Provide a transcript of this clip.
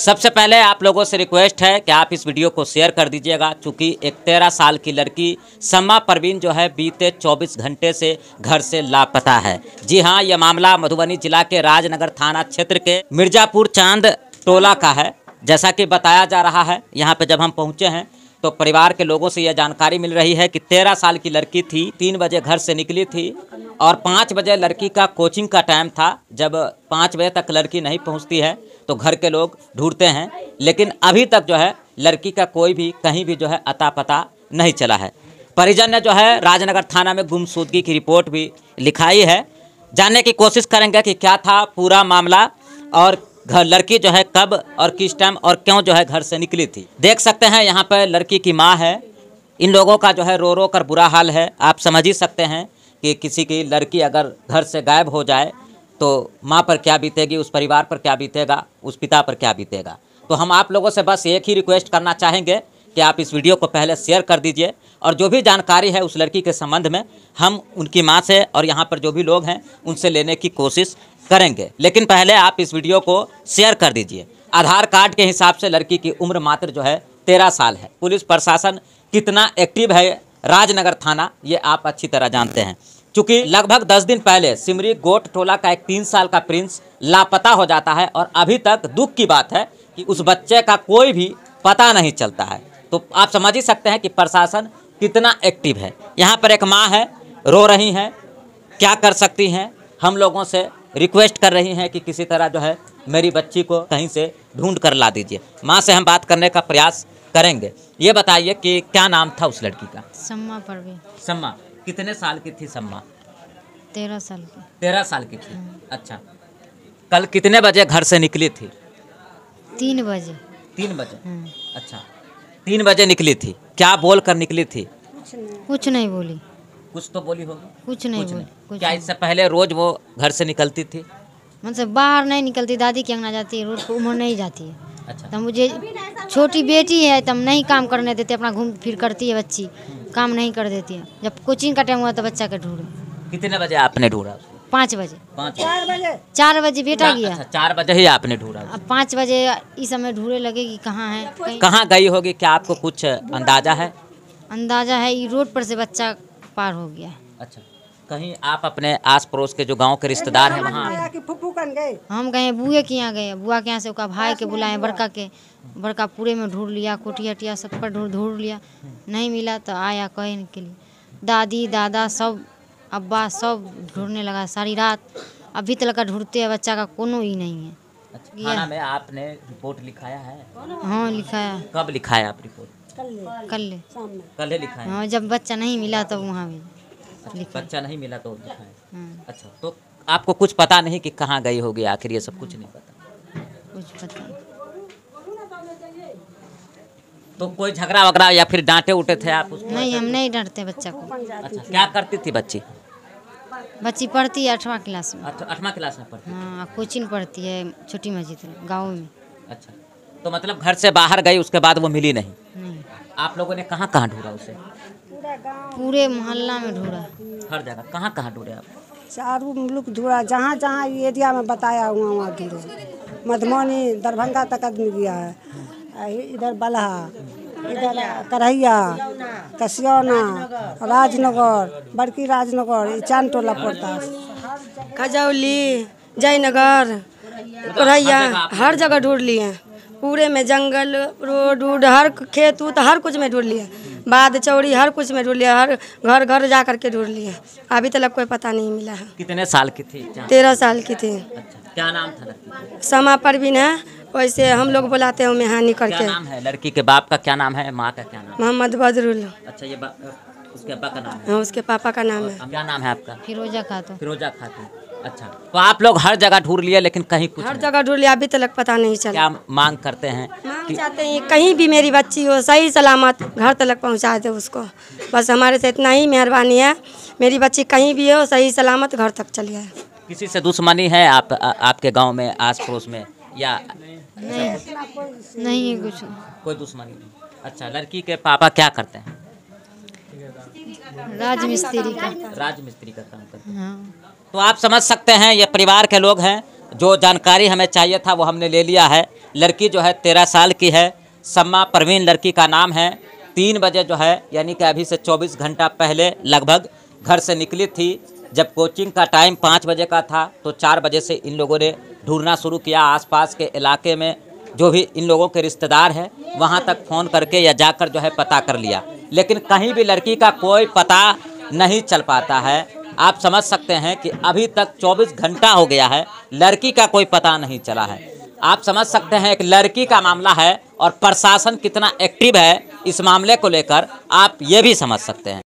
सबसे पहले आप लोगों से रिक्वेस्ट है कि आप इस वीडियो को शेयर कर दीजिएगा क्योंकि एक तेरह साल की लड़की समा परवीन जो है बीते 24 घंटे से घर से लापता है जी हाँ यह मामला मधुबनी जिला के राजनगर थाना क्षेत्र के मिर्जापुर चांद टोला का है जैसा कि बताया जा रहा है यहाँ पे जब हम पहुँचे हैं तो परिवार के लोगों से यह जानकारी मिल रही है कि तेरह साल की लड़की थी तीन बजे घर से निकली थी और पाँच बजे लड़की का कोचिंग का टाइम था जब पाँच बजे तक लड़की नहीं पहुँचती है तो घर के लोग ढूंढते हैं लेकिन अभी तक जो है लड़की का कोई भी कहीं भी जो है अता पता नहीं चला है परिजन ने जो है राजनगर थाना में गुमसुदगी की रिपोर्ट भी लिखाई है जानने की कोशिश करेंगे कि क्या था पूरा मामला और घर लड़की जो है कब और किस टाइम और क्यों जो है घर से निकली थी देख सकते हैं यहाँ पर लड़की की माँ है इन लोगों का जो है रो रो कर बुरा हाल है आप समझ ही सकते हैं कि किसी की लड़की अगर घर से गायब हो जाए तो माँ पर क्या बीतेगी उस परिवार पर क्या बीतेगा उस पिता पर क्या बीतेगा तो हम आप लोगों से बस एक ही रिक्वेस्ट करना चाहेंगे कि आप इस वीडियो को पहले शेयर कर दीजिए और जो भी जानकारी है उस लड़की के संबंध में हम उनकी माँ से और यहाँ पर जो भी लोग हैं उनसे लेने की कोशिश करेंगे लेकिन पहले आप इस वीडियो को शेयर कर दीजिए आधार कार्ड के हिसाब से लड़की की उम्र मात्र जो है तेरह साल है पुलिस प्रशासन कितना एक्टिव है राजनगर थाना ये आप अच्छी तरह जानते हैं चूंकि लगभग दस दिन पहले सिमरी गोट टोला का एक तीन साल का प्रिंस लापता हो जाता है और अभी तक दुख की बात है कि उस बच्चे का कोई भी पता नहीं चलता है तो आप समझ ही सकते हैं कि प्रशासन कितना एक्टिव है यहाँ पर एक माँ है रो रही हैं क्या कर सकती हैं हम लोगों से रिक्वेस्ट कर रही हैं कि किसी तरह जो है मेरी बच्ची को कहीं से ढूंढ कर ला दीजिए माँ से हम बात करने का प्रयास करेंगे ये बताइए कि क्या नाम था उस लड़की का सम्मा परवीन सम्मा कितने साल की थी सम्मा तेरह साल की तेरह साल की थी अच्छा कल कितने बजे घर से निकली थी तीन बजे तीन बजे हाँ। अच्छा तीन बजे निकली थी क्या बोल कर निकली थी कुछ नहीं नहीं बोली कुछ तो बोली होगी कुछ नहीं कुछ बोली कुछ क्या इससे पहले रोज वो घर से निकलती थी मतलब बाहर नहीं निकलती दादी के अंगना जाती है रोड उम्र नहीं जाती है अच्छा तो मुझे छोटी बेटी है तब नहीं काम करने देते अपना घूम फिर करती है बच्ची काम नहीं कर देती है जब कोचिंग का टाइम हुआ तो बच्चा के ढूंढे कितने बजे आपने ढूंढा पाँच बजे चार बजे चार बजे बेटा अच्छा, गया अच्छा, चार बजे ही आपने ढूंढा अब पाँच बजे इस समय ढूंढे लगे कि कहाँ है कहाँ गई होगी क्या आपको कुछ अंदाजा है अंदाजा है ये रोड पर से बच्चा पार हो गया अच्छा कहीं आप अपने आस पड़ोस के जो गांव के रिश्तेदार हैं वहाँ हम गए बुए के यहाँ गए बुआ के यहाँ से उसका भाई के बुलाए बड़का के बड़का पूरे में ढूंढ लिया कोटिया टिया सब पर ढूंढ ढूंढ लिया नहीं मिला तो आया कहीं के लिए दादी दादा सब अब्बा सब ढूंढने लगा सारी रात अभी तक ढूंढते है बच्चा का कोनो ही नहीं है अच्छा, में आपने रिपोर्ट लिखाया है हाँ लिखाया कब लिखाया आप रिपोर्ट कल कल कल लिखा हाँ जब बच्चा नहीं मिला तब वहाँ भी बच्चा नहीं मिला तो हम्म। अच्छा तो आपको कुछ पता नहीं कि कहाँ गई होगी आखिर ये सब कुछ नहीं पता कुछ पता तो कोई झगड़ा वगड़ा या फिर डांटे उठे थे आप उसको नहीं हम नहीं डांटते बच्चा को अच्छा क्या करती थी बच्ची बच्ची पढ़ती है आठवां क्लास में अच्छा आठवां क्लास में पढ़ती हाँ कोचिंग पढ़ती है छोटी मस्जिद में गाँव में अच्छा तो मतलब घर से बाहर गई उसके बाद वो मिली नहीं, नहीं। आप लोगों ने कहाँ कहाँ ढूंढा उसे पूरे मोहल्ला में ढूंढा हर जगह कहाँ कहाँ ढूंढे आप चारू मुल्क ढूंढा जहाँ जहाँ एरिया में बताया हुआ वहाँ ढूंढे मधुबनी दरभंगा तक आदमी गया है इधर बलहा इधर करहैया कसियौना राजनगर बड़की राजनगर चांद टोला पड़ता खजौली जयनगर करहैया हर जगह ढूंढ लिए पूरे में जंगल रोड उड हर खेत उत हर कुछ में ढूंढ लिए बाद चौड़ी हर कुछ में ढूंढ लिया हर घर घर जा के ढूंढ लिए अभी तक कोई पता नहीं मिला है कितने साल की थी तेरह साल की थी अच्छा, क्या नाम था समा परवीन है वैसे हम लोग बुलाते हैं मेहानी करके क्या नाम है लड़की के बाप का क्या नाम है माँ का क्या नाम मोहम्मद बदरुल अच्छा ये हाँ, उसके पापा का नाम है उसके पापा का नाम है क्या नाम है आपका फिरोजा खातून फिरोजा खातून अच्छा तो आप लोग हर जगह ढूंढ लिया लेकिन कहीं कुछ हर जगह ढूंढ लिया अभी तक पता नहीं चला क्या मांग करते हैं मांग चाहते हैं कहीं भी मेरी बच्ची हो सही सलामत घर तक पहुंचा दे उसको बस हमारे से इतना ही मेहरबानी है मेरी बच्ची कहीं भी हो सही सलामत घर तक चली आए किसी से दुश्मनी है आप आपके गाँव में आस पड़ोस में या नहीं कुछ कोई दुश्मनी नहीं अच्छा लड़की के पापा क्या करते हैं राज मिस्त्री का राजमिस्त्री का काम करते हैं तो आप समझ सकते हैं ये परिवार के लोग हैं जो जानकारी हमें चाहिए था वो हमने ले लिया है लड़की जो है तेरह साल की है सम्मा परवीन लड़की का नाम है तीन बजे जो है यानी कि अभी से चौबीस घंटा पहले लगभग घर से निकली थी जब कोचिंग का टाइम पाँच बजे का था तो चार बजे से इन लोगों ने ढूंढना शुरू किया आसपास के इलाके में जो भी इन लोगों के रिश्तेदार हैं वहाँ तक फ़ोन करके या जाकर जो है पता कर लिया लेकिन कहीं भी लड़की का कोई पता नहीं चल पाता है आप समझ सकते हैं कि अभी तक 24 घंटा हो गया है लड़की का कोई पता नहीं चला है आप समझ सकते हैं एक लड़की का मामला है और प्रशासन कितना एक्टिव है इस मामले को लेकर आप ये भी समझ सकते हैं